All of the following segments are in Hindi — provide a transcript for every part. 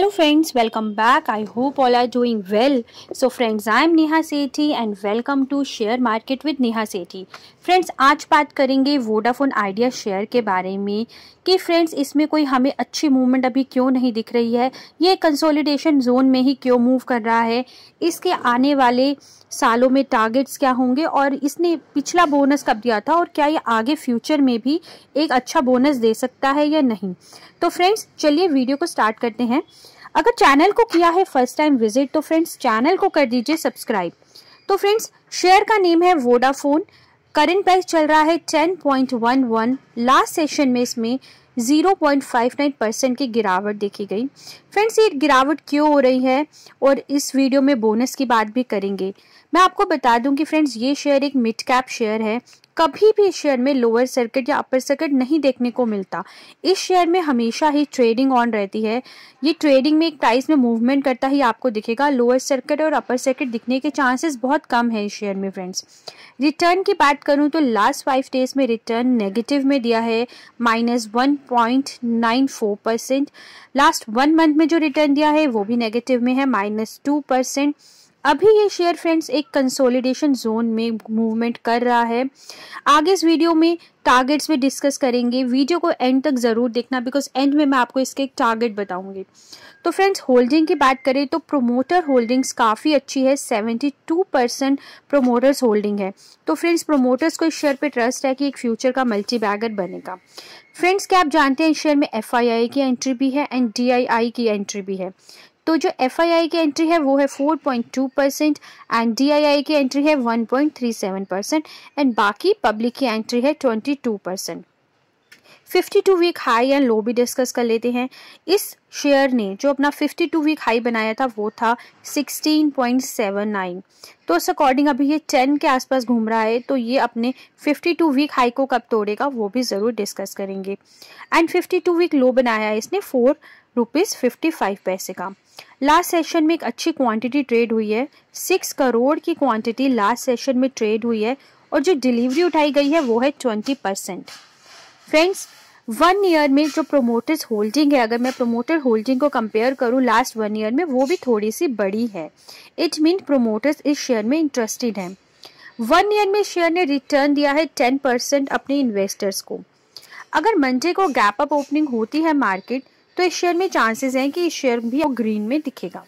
hello friends welcome back I hope all are doing well so friends I am Neha Sethi and welcome to share market with Neha Sethi friends आज बात करेंगे वोडाफोन आइडिया शेयर के बारे में कि फ्रेंड्स इसमें कोई हमें अच्छी मूवमेंट अभी क्यों नहीं दिख रही है ये कंसोलिडेशन जोन में ही क्यों मूव कर रहा है इसके आने वाले सालों में टारगेट्स क्या होंगे और इसने पिछला बोनस कब दिया था और क्या ये आगे फ्यूचर में भी एक अच्छा बोनस दे सकता है या नहीं तो फ्रेंड्स चलिए वीडियो को स्टार्ट करते हैं अगर चैनल को किया है फर्स्ट टाइम विजिट तो फ्रेंड्स चैनल को कर दीजिए सब्सक्राइब तो फ्रेंड्स शेयर का नेम है वोडाफोन करेंट प्राइस चल रहा है 10.11 लास्ट सेशन में इसमें 0.59 परसेंट की गिरावट देखी गई फ्रेंड्स ये गिरावट क्यों हो रही है और इस वीडियो में बोनस की बात भी करेंगे मैं आपको बता दूं कि फ्रेंड्स ये शेयर एक मिड कैप शेयर है कभी भी इस शेयर में लोअर सर्किट या अपर सर्किट नहीं देखने को मिलता इस शेयर में हमेशा ही ट्रेडिंग ऑन रहती है ये ट्रेडिंग में एक प्राइस में मूवमेंट करता ही आपको दिखेगा लोअर सर्किट और अपर सर्किट दिखने के चांसेस बहुत कम है इस शेयर में फ्रेंड्स रिटर्न की बात करूँ तो लास्ट फाइव डेज में रिटर्न नेगेटिव में दिया है minus one point nine four percent last one month में जो रिटर्न दिया है वो भी नेगेटिव में है माइनस टू परसेंट अभी ये शेयर फ्रेंड्स एक कंसोलिडेशन जोन में मूवमेंट कर रहा है आगे इस वीडियो में टारगेट्स भी डिस्कस करेंगे वीडियो को एंड तक ज़रूर देखना बिकॉज एंड में मैं आपको इसके एक टारगेट बताऊंगी तो फ्रेंड्स होल्डिंग की बात करें तो प्रोमोटर होल्डिंग्स काफ़ी अच्छी है 72 परसेंट प्रोमोटर्स होल्डिंग है तो फ्रेंड्स प्रोमोटर्स को इस शेयर पे ट्रस्ट है कि एक फ्यूचर का मल्टी बैगर बनेगा फ्रेंड्स क्या आप जानते हैं इस शेयर में एफ की एंट्री भी है एंड डी की एंट्री भी है तो जो एफ आई आई की एंट्री है वो है four point two percent and D I I की एंट्री है सेवन परसेंट एंड बाकी पब्लिक की एंट्री है two percent two week high and low भी डिस्कस कर लेते हैं इस शेयर ने जो अपना फिफ्टी टू वीक हाई बनाया था वो था सिक्सटीन पॉइंट सेवन नाइन तो इस अकॉर्डिंग अभी ये टेन के आसपास घूम रहा है तो ये अपने फिफ्टी टू वीक हाई को कब तोड़ेगा वो भी ज़रूर डिस्कस करेंगे and fifty two week low बनाया है इसने फोर रुपीज़ फिफ्टी फाइव पैसे का लास्ट सेशन में एक अच्छी क्वांटिटी ट्रेड हुई है सिक्स करोड़ की क्वांटिटी लास्ट सेशन में ट्रेड हुई है और जो डिलीवरी उठाई गई है वो है twenty percent friends one year में जो प्रोमोटर्स होल्डिंग है अगर मैं प्रोमोटर होल्डिंग को कंपेयर करूँ लास्ट वन ईयर में वो भी थोड़ी सी बड़ी है इट मीन प्रोमोटर्स इस शेयर में इंटरेस्टेड हैं वन ईयर में शेयर ने रिटर्न दिया है टेन परसेंट अपने इन्वेस्टर्स को अगर मंडे को गैप अप ओपनिंग होती है मार्केट तो इस शेयर में चांसेस हैं कि इस शेयर भी ग्रीन में दिखेगा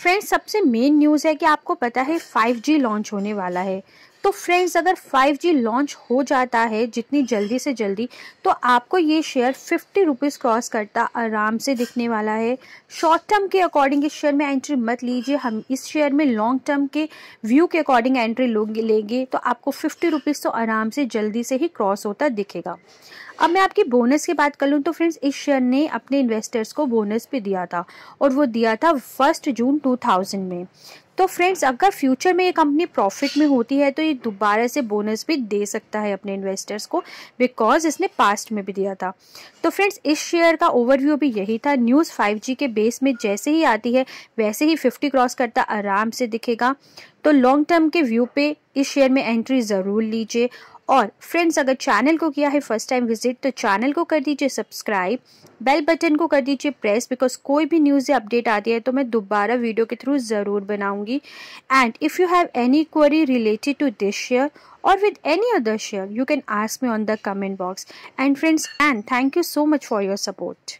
फ्रेंड्स सबसे मेन न्यूज़ है कि आपको पता है 5G लॉन्च होने वाला है तो फ्रेंड्स अगर 5G लॉन्च हो जाता है जितनी जल्दी से जल्दी तो आपको ये शेयर फिफ्टी रुपीज़ क्रॉस करता आराम से दिखने वाला है शॉर्ट टर्म के अकॉर्डिंग इस शेयर में एंट्री मत लीजिए हम इस शेयर में लॉन्ग टर्म के व्यू के अकॉर्डिंग एंट्री लेंगे तो आपको फिफ्टी रुपीज़ तो आराम से जल्दी से ही क्रॉस होता दिखेगा अब मैं आपकी बोनस की बात कर लूँ तो फ्रेंड्स इस शेयर ने अपने इन्वेस्टर्स को बोनस भी दिया था और वो दिया था फर्स्ट जून टू में तो फ्रेंड्स अगर फ्यूचर में ये कंपनी प्रॉफिट में होती है तो ये दोबारा से बोनस भी दे सकता है अपने इन्वेस्टर्स को बिकॉज इसने पास्ट में भी दिया था तो फ्रेंड्स इस शेयर का ओवरव्यू भी यही था न्यूज़ फाइव के बेस में जैसे ही आती है वैसे ही फिफ्टी क्रॉस करता आराम से दिखेगा तो लॉन्ग टर्म के व्यू पे इस शेयर में एंट्री ज़रूर लीजिए और फ्रेंड्स अगर चैनल को किया है फर्स्ट टाइम विजिट तो चैनल को कर दीजिए सब्सक्राइब बेल बटन को कर दीजिए प्रेस बिकॉज कोई भी न्यूज़ या अपडेट आती है तो मैं दोबारा वीडियो के थ्रू ज़रूर बनाऊंगी and if you have any query related to this share और with any other share you can ask me on the comment box and friends and thank you so much for your support